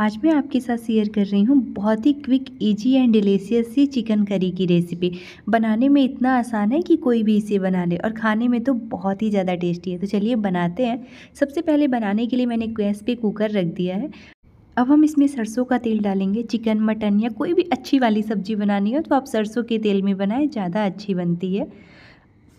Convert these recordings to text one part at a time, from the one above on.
आज मैं आपके साथ शेयर कर रही हूँ बहुत ही क्विक इजी एंड डिलीशियस सी चिकन करी की रेसिपी बनाने में इतना आसान है कि कोई भी इसे बना ले और खाने में तो बहुत ही ज़्यादा टेस्टी है तो चलिए बनाते हैं सबसे पहले बनाने के लिए मैंने गैस पे कुकर रख दिया है अब हम इसमें सरसों का तेल डालेंगे चिकन मटन या कोई भी अच्छी वाली सब्जी बनानी हो तो आप सरसों के तेल में बनाएं ज़्यादा अच्छी बनती है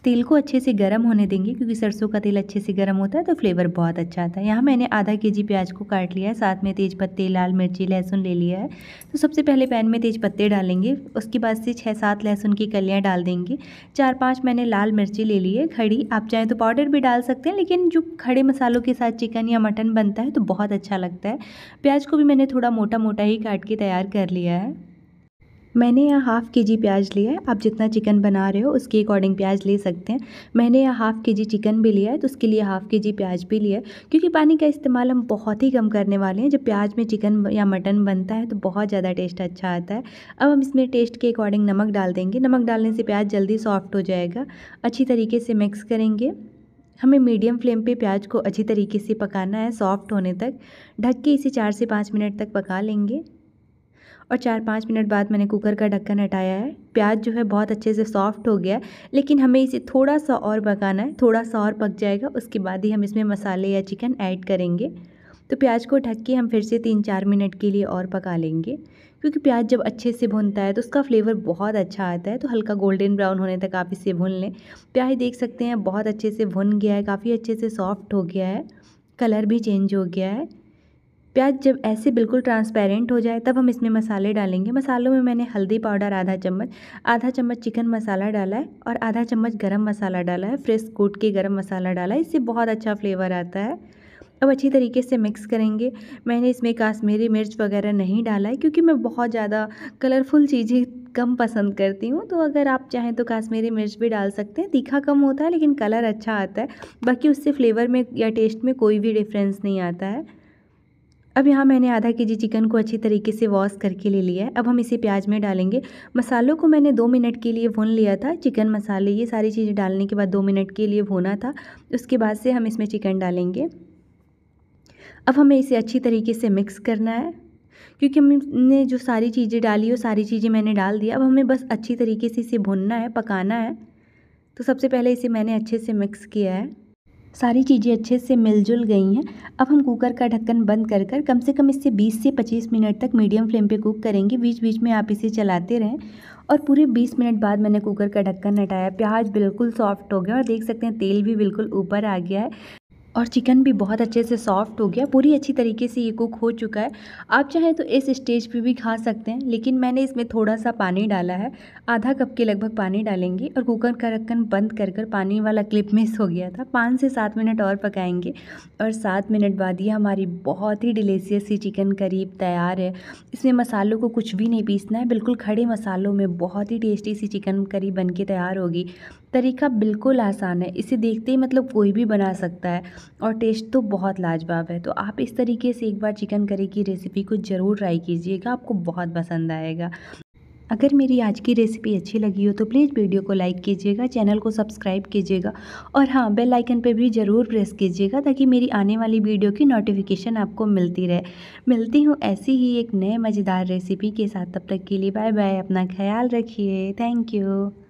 तेल को अच्छे से गर्म होने देंगे क्योंकि सरसों का तेल अच्छे से गर्म होता है तो फ्लेवर बहुत अच्छा आता है यहाँ मैंने आधा के जी प्याज को काट लिया है साथ में तेज़ पत्ते लाल मिर्ची लहसुन ले लिया है तो सबसे पहले पैन में तेज़ पत्ते डालेंगे उसके बाद से छः सात लहसुन की कलियाँ डाल देंगे चार पाँच मैंने लाल मिर्ची ले ली है खड़ी आप चाहें तो पाउडर भी डाल सकते हैं लेकिन जो खड़े मसालों के साथ चिकन या मटन बनता है तो बहुत अच्छा लगता है प्याज को भी मैंने थोड़ा मोटा मोटा ही काट के तैयार कर लिया है मैंने यहाँ हाफ़ के जी प्याज लिया है आप जितना चिकन बना रहे हो उसके अकॉर्डिंग प्याज ले सकते हैं मैंने यहाँ हाफ़ के जी चिकन भी लिया है तो उसके लिए हाफ़ के जी प्याज भी लिया है क्योंकि पानी का इस्तेमाल हम बहुत ही कम करने वाले हैं जब प्याज में चिकन या मटन बनता है तो बहुत ज़्यादा टेस्ट अच्छा आता है अब हम इसमें टेस्ट के अकॉर्डिंग नमक डाल देंगे नमक डालने से प्याज जल्दी सॉफ्ट हो जाएगा अच्छी तरीके से मिक्स करेंगे हमें मीडियम फ्लेम पे प्याज को अच्छी तरीके से पकाना है सॉफ्ट होने तक ढक के इसे चार से पाँच मिनट तक पका लेंगे और चार पाँच मिनट बाद मैंने कुकर का ढक्कन हटाया है प्याज जो है बहुत अच्छे से सॉफ्ट हो गया है लेकिन हमें इसे थोड़ा सा और पकाना है थोड़ा सा और पक जाएगा उसके बाद ही हम इसमें मसाले या चिकन ऐड करेंगे तो प्याज को ढक के हम फिर से तीन चार मिनट के लिए और पका लेंगे क्योंकि प्याज जब अच्छे से भुनता है तो उसका फ्लेवर बहुत अच्छा आता है तो हल्का गोल्डन ब्राउन होने तक आप इसे भून लें प्याज देख सकते हैं बहुत अच्छे से भुन गया है काफ़ी अच्छे से सॉफ्ट हो गया है कलर भी चेंज हो गया है प्याज जब ऐसे बिल्कुल ट्रांसपेरेंट हो जाए तब हम इसमें मसाले डालेंगे मसालों में मैंने हल्दी पाउडर आधा चम्मच आधा चम्मच चिकन मसाला डाला है और आधा चम्मच गरम मसाला डाला है फ्रेश कूट के गरम मसाला डाला है इससे बहुत अच्छा फ्लेवर आता है अब अच्छी तरीके से मिक्स करेंगे मैंने इसमें काश्मीरी मिर्च वगैरह नहीं डाला है क्योंकि मैं बहुत ज़्यादा कलरफुल चीज़ें कम पसंद करती हूँ तो अगर आप चाहें तो काश्मीरी मिर्च भी डाल सकते हैं तीखा कम होता है लेकिन कलर अच्छा आता है बाकी उससे फ्लेवर में या टेस्ट में कोई भी डिफरेंस नहीं आता है अब यहाँ मैंने आधा के जी चिकन को अच्छी तरीके से वॉश करके ले लिया है अब हम इसे प्याज में डालेंगे मसालों को मैंने दो मिनट के लिए भून लिया था चिकन मसाले ये सारी चीज़ें डालने के बाद दो मिनट के लिए भुना था उसके बाद से हम इसमें चिकन डालेंगे अब हमें इसे अच्छी तरीके से मिक्स करना है क्योंकि हमने जो सारी चीज़ें डाली वो सारी चीज़ें मैंने डाल दी अब हमें बस अच्छी तरीके से इसे भुनना है पकाना है तो सबसे पहले इसे मैंने अच्छे से मिक्स किया है सारी चीज़ें अच्छे से मिलजुल गई हैं अब हम कुकर का ढक्कन बंद कर कर कम से कम इससे 20 से 25 मिनट तक मीडियम फ्लेम पे कुक करेंगे बीच बीच में आप इसे चलाते रहें और पूरे 20 मिनट बाद मैंने कुकर का ढक्कन हटाया प्याज बिल्कुल सॉफ्ट हो गया और देख सकते हैं तेल भी बिल्कुल ऊपर आ गया है और चिकन भी बहुत अच्छे से सॉफ्ट हो गया पूरी अच्छी तरीके से ये कुक हो चुका है आप चाहें तो इस स्टेज पे भी खा सकते हैं लेकिन मैंने इसमें थोड़ा सा पानी डाला है आधा कप के लगभग पानी डालेंगे और कुकर का रक्कन बंद कर कर पानी वाला क्लिप मिस हो गया था पाँच से सात मिनट और पकाएंगे और सात मिनट बाद ये हमारी बहुत ही डिलीशियस सी चिकन करीब तैयार है इसमें मसालों को कुछ भी नहीं पीसना है बिल्कुल खड़े मसालों में बहुत ही टेस्टी सी चिकन करी बन के तैयार होगी तरीका बिल्कुल आसान है इसे देखते ही मतलब कोई भी बना सकता है और टेस्ट तो बहुत लाजवाब है तो आप इस तरीके से एक बार चिकन करी की रेसिपी को ज़रूर ट्राई कीजिएगा आपको बहुत पसंद आएगा अगर मेरी आज की रेसिपी अच्छी लगी हो तो प्लीज़ वीडियो को लाइक कीजिएगा चैनल को सब्सक्राइब कीजिएगा और हाँ बेल आइकन पर भी ज़रूर प्रेस कीजिएगा ताकि मेरी आने वाली वीडियो की नोटिफिकेशन आपको मिलती रहे मिलती हूँ ऐसी ही एक नए मज़ेदार रेसिपी के साथ तब तक के लिए बाय बाय अपना ख्याल रखिए थैंक यू